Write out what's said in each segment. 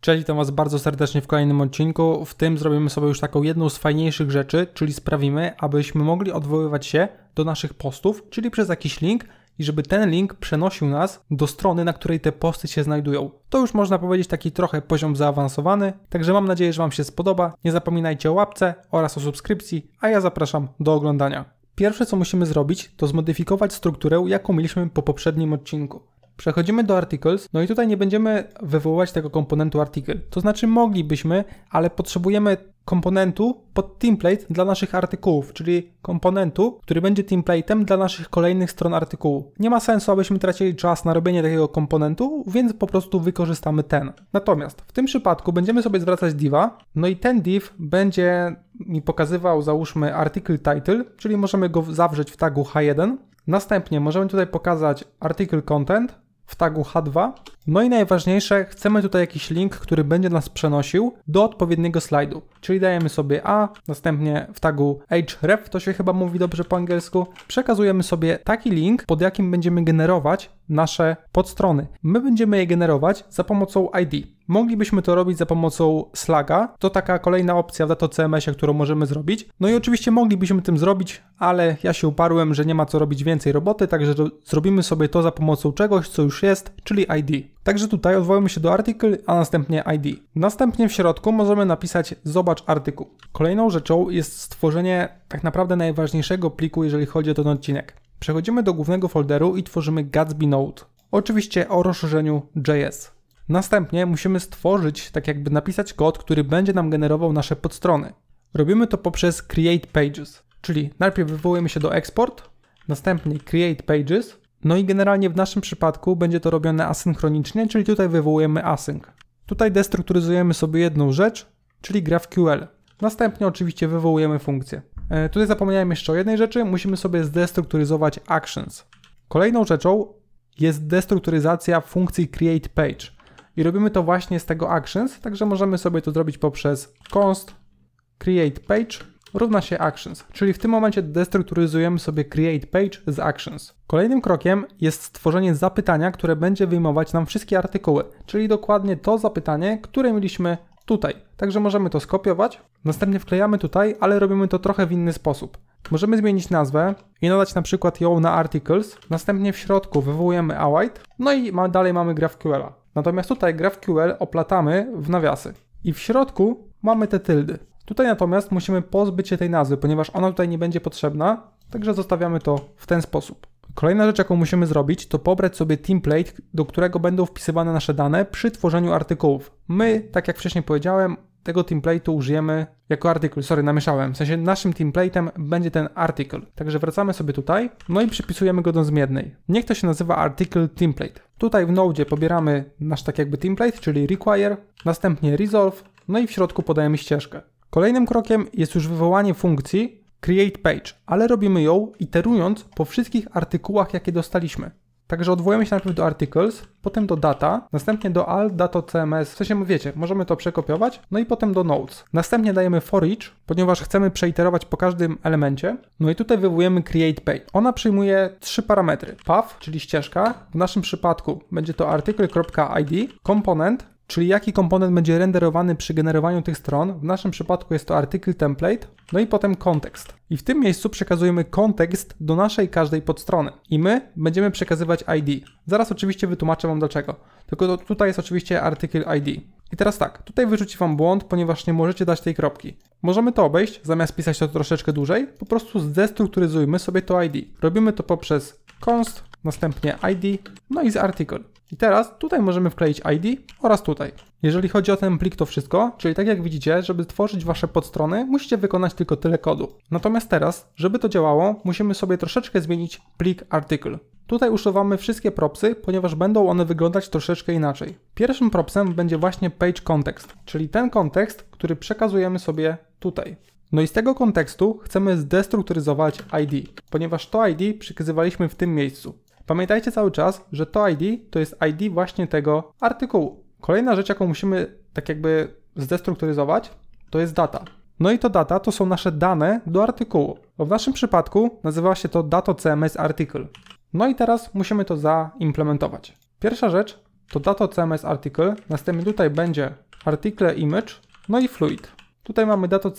Cześć, witam Was bardzo serdecznie w kolejnym odcinku. W tym zrobimy sobie już taką jedną z fajniejszych rzeczy, czyli sprawimy, abyśmy mogli odwoływać się do naszych postów, czyli przez jakiś link i żeby ten link przenosił nas do strony, na której te posty się znajdują. To już można powiedzieć taki trochę poziom zaawansowany, także mam nadzieję, że Wam się spodoba. Nie zapominajcie o łapce oraz o subskrypcji, a ja zapraszam do oglądania. Pierwsze co musimy zrobić, to zmodyfikować strukturę, jaką mieliśmy po poprzednim odcinku. Przechodzimy do articles, no i tutaj nie będziemy wywoływać tego komponentu article. To znaczy moglibyśmy, ale potrzebujemy komponentu pod template dla naszych artykułów, czyli komponentu, który będzie templatem dla naszych kolejnych stron artykułu. Nie ma sensu, abyśmy tracili czas na robienie takiego komponentu, więc po prostu wykorzystamy ten. Natomiast w tym przypadku będziemy sobie zwracać diva, no i ten div będzie mi pokazywał załóżmy article title, czyli możemy go zawrzeć w tagu h1. Następnie możemy tutaj pokazać article content, w tagu H2. No i najważniejsze, chcemy tutaj jakiś link, który będzie nas przenosił do odpowiedniego slajdu. Czyli dajemy sobie a, następnie w tagu href, to się chyba mówi dobrze po angielsku, przekazujemy sobie taki link, pod jakim będziemy generować nasze podstrony. My będziemy je generować za pomocą ID. Moglibyśmy to robić za pomocą slaga, to taka kolejna opcja w DatoCMS, cms którą możemy zrobić. No i oczywiście moglibyśmy tym zrobić, ale ja się uparłem, że nie ma co robić więcej roboty, także zrobimy sobie to za pomocą czegoś, co już jest, czyli ID. Także tutaj odwołamy się do article, a następnie ID. Następnie w środku możemy napisać zobacz artykuł. Kolejną rzeczą jest stworzenie tak naprawdę najważniejszego pliku, jeżeli chodzi o ten odcinek. Przechodzimy do głównego folderu i tworzymy Gatsby Note. Oczywiście o rozszerzeniu JS. Następnie musimy stworzyć, tak jakby napisać kod, który będzie nam generował nasze podstrony. Robimy to poprzez create pages, czyli najpierw wywołujemy się do export, następnie create pages no i generalnie w naszym przypadku będzie to robione asynchronicznie, czyli tutaj wywołujemy async. Tutaj destrukturyzujemy sobie jedną rzecz, czyli GraphQL. Następnie oczywiście wywołujemy funkcję. E, tutaj zapomniałem jeszcze o jednej rzeczy, musimy sobie zdestrukturyzować actions. Kolejną rzeczą jest destrukturyzacja funkcji createPage I robimy to właśnie z tego actions, także możemy sobie to zrobić poprzez const createPage równa się actions, czyli w tym momencie destrukturyzujemy sobie create page z actions. Kolejnym krokiem jest stworzenie zapytania, które będzie wyjmować nam wszystkie artykuły, czyli dokładnie to zapytanie, które mieliśmy tutaj. Także możemy to skopiować, następnie wklejamy tutaj, ale robimy to trochę w inny sposób. Możemy zmienić nazwę i nadać na przykład ją na articles, następnie w środku wywołujemy await, no i ma, dalej mamy graphql Natomiast tutaj GraphQL oplatamy w nawiasy i w środku mamy te tyldy. Tutaj natomiast musimy pozbyć się tej nazwy, ponieważ ona tutaj nie będzie potrzebna, także zostawiamy to w ten sposób. Kolejna rzecz, jaką musimy zrobić, to pobrać sobie template, do którego będą wpisywane nasze dane przy tworzeniu artykułów. My, tak jak wcześniej powiedziałem, tego template'u użyjemy jako artykuł, sorry, namieszałem. W sensie naszym template'em będzie ten artykuł. Także wracamy sobie tutaj, no i przypisujemy go do zmiennej. Niech to się nazywa article template. Tutaj w Node pobieramy nasz tak jakby template, czyli require, następnie resolve, no i w środku podajemy ścieżkę. Kolejnym krokiem jest już wywołanie funkcji create page, ale robimy ją iterując po wszystkich artykułach, jakie dostaliśmy. Także odwołujemy się najpierw do articles, potem do data, następnie do alt, data cms, w sensie wiecie, możemy to przekopiować, no i potem do notes. Następnie dajemy for each, ponieważ chcemy przeiterować po każdym elemencie, no i tutaj wywołujemy create page. Ona przyjmuje trzy parametry, path, czyli ścieżka, w naszym przypadku będzie to article.id, komponent, czyli jaki komponent będzie renderowany przy generowaniu tych stron. W naszym przypadku jest to artykuł template, no i potem kontekst. I w tym miejscu przekazujemy kontekst do naszej każdej podstrony. I my będziemy przekazywać ID. Zaraz oczywiście wytłumaczę Wam dlaczego. Tylko tutaj jest oczywiście artykuł ID. I teraz tak, tutaj wyrzuci Wam błąd, ponieważ nie możecie dać tej kropki. Możemy to obejść, zamiast pisać to troszeczkę dłużej, po prostu zdestrukturyzujmy sobie to ID. Robimy to poprzez const, następnie ID, no i z artykuł. I teraz tutaj możemy wkleić ID oraz tutaj. Jeżeli chodzi o ten plik to wszystko, czyli tak jak widzicie, żeby tworzyć wasze podstrony, musicie wykonać tylko tyle kodu. Natomiast teraz, żeby to działało, musimy sobie troszeczkę zmienić plik artykuł. Tutaj usuwamy wszystkie propsy, ponieważ będą one wyglądać troszeczkę inaczej. Pierwszym propsem będzie właśnie page context, czyli ten kontekst, który przekazujemy sobie tutaj. No i z tego kontekstu chcemy zdestrukturyzować ID, ponieważ to ID przekazywaliśmy w tym miejscu. Pamiętajcie cały czas, że to ID to jest ID właśnie tego artykułu. Kolejna rzecz, jaką musimy tak jakby zdestrukturyzować, to jest data. No i to data to są nasze dane do artykułu. W naszym przypadku nazywa się to data CMS article. No i teraz musimy to zaimplementować. Pierwsza rzecz to data CMS article, następnie tutaj będzie article image, no i fluid. Tutaj mamy dato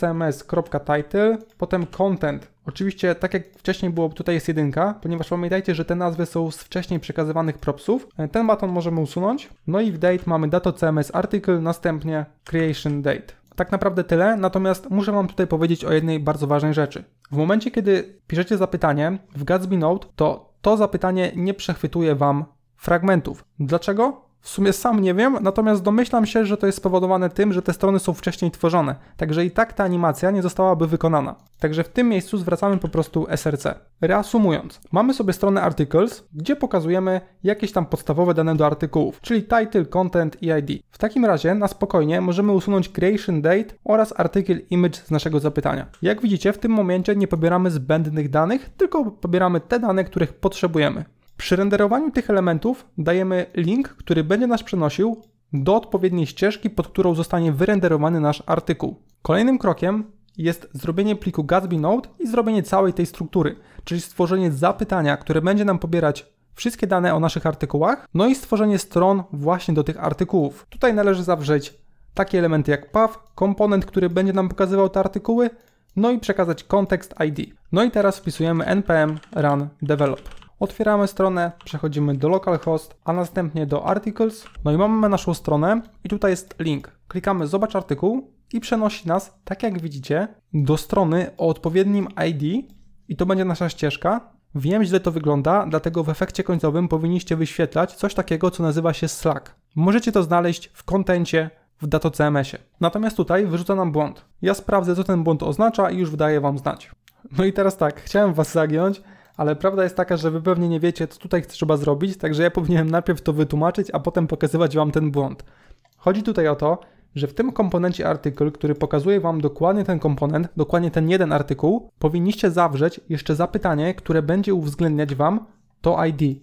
potem content. Oczywiście, tak jak wcześniej było, tutaj jest jedynka, ponieważ pamiętajcie, że te nazwy są z wcześniej przekazywanych propsów. E, ten baton możemy usunąć. No i w date mamy dato cms article, następnie creation date. Tak naprawdę tyle, natomiast muszę Wam tutaj powiedzieć o jednej bardzo ważnej rzeczy. W momencie, kiedy piszecie zapytanie w Gatsby Note, to to zapytanie nie przechwytuje Wam fragmentów. Dlaczego? W sumie sam nie wiem, natomiast domyślam się, że to jest spowodowane tym, że te strony są wcześniej tworzone, także i tak ta animacja nie zostałaby wykonana. Także w tym miejscu zwracamy po prostu SRC. Reasumując, mamy sobie stronę articles, gdzie pokazujemy jakieś tam podstawowe dane do artykułów, czyli title, content i ID. W takim razie na spokojnie możemy usunąć creation date oraz article image z naszego zapytania. Jak widzicie w tym momencie nie pobieramy zbędnych danych, tylko pobieramy te dane, których potrzebujemy. Przy renderowaniu tych elementów dajemy link, który będzie nas przenosił do odpowiedniej ścieżki, pod którą zostanie wyrenderowany nasz artykuł. Kolejnym krokiem jest zrobienie pliku Gatsby Node i zrobienie całej tej struktury, czyli stworzenie zapytania, które będzie nam pobierać wszystkie dane o naszych artykułach, no i stworzenie stron właśnie do tych artykułów. Tutaj należy zawrzeć takie elementy jak PAW, komponent, który będzie nam pokazywał te artykuły, no i przekazać kontekst ID. No i teraz wpisujemy npm run develop. Otwieramy stronę, przechodzimy do localhost, a następnie do articles. No i mamy naszą stronę i tutaj jest link. Klikamy zobacz artykuł i przenosi nas, tak jak widzicie, do strony o odpowiednim ID i to będzie nasza ścieżka. Wiem, źle to wygląda, dlatego w efekcie końcowym powinniście wyświetlać coś takiego, co nazywa się Slack. Możecie to znaleźć w kontencie w DatoCMS-ie. Natomiast tutaj wyrzuca nam błąd. Ja sprawdzę, co ten błąd oznacza i już wydaję Wam znać. No i teraz tak, chciałem Was zagiąć, ale prawda jest taka, że wy pewnie nie wiecie, co tutaj trzeba zrobić, także ja powinienem najpierw to wytłumaczyć, a potem pokazywać wam ten błąd. Chodzi tutaj o to, że w tym komponencie artykuł, który pokazuje Wam dokładnie ten komponent, dokładnie ten jeden artykuł, powinniście zawrzeć jeszcze zapytanie, które będzie uwzględniać Wam to ID,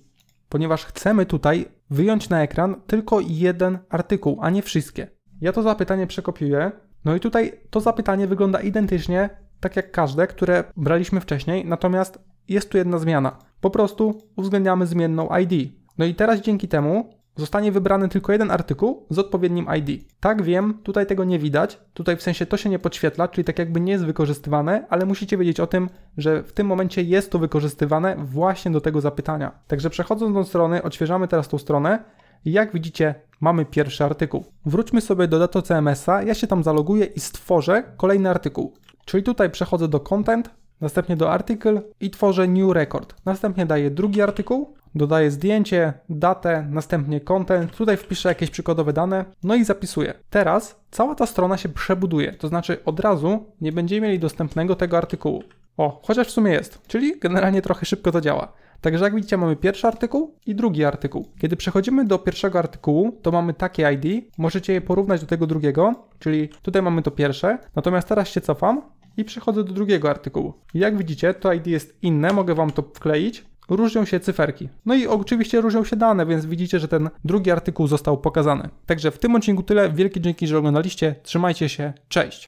ponieważ chcemy tutaj wyjąć na ekran tylko jeden artykuł, a nie wszystkie. Ja to zapytanie przekopiuję, no i tutaj to zapytanie wygląda identycznie tak jak każde, które braliśmy wcześniej, natomiast jest tu jedna zmiana. Po prostu uwzględniamy zmienną ID. No i teraz dzięki temu zostanie wybrany tylko jeden artykuł z odpowiednim ID. Tak wiem, tutaj tego nie widać, tutaj w sensie to się nie podświetla, czyli tak jakby nie jest wykorzystywane, ale musicie wiedzieć o tym, że w tym momencie jest to wykorzystywane właśnie do tego zapytania. Także przechodząc do strony, odświeżamy teraz tą stronę i jak widzicie mamy pierwszy artykuł. Wróćmy sobie do Dato CMS-a, ja się tam zaloguję i stworzę kolejny artykuł. Czyli tutaj przechodzę do Content, następnie do artycle i tworzę new record. Następnie daję drugi artykuł, dodaję zdjęcie, datę, następnie content, tutaj wpiszę jakieś przykładowe dane, no i zapisuję. Teraz cała ta strona się przebuduje, to znaczy od razu nie będziemy mieli dostępnego tego artykułu. O, chociaż w sumie jest, czyli generalnie trochę szybko to działa. Także jak widzicie mamy pierwszy artykuł i drugi artykuł. Kiedy przechodzimy do pierwszego artykułu, to mamy takie ID, możecie je porównać do tego drugiego, czyli tutaj mamy to pierwsze, natomiast teraz się cofam i przechodzę do drugiego artykułu. Jak widzicie, to ID jest inne, mogę Wam to wkleić. Różnią się cyferki. No i oczywiście różnią się dane, więc widzicie, że ten drugi artykuł został pokazany. Także w tym odcinku tyle. Wielkie dzięki, że oglądaliście. Trzymajcie się. Cześć.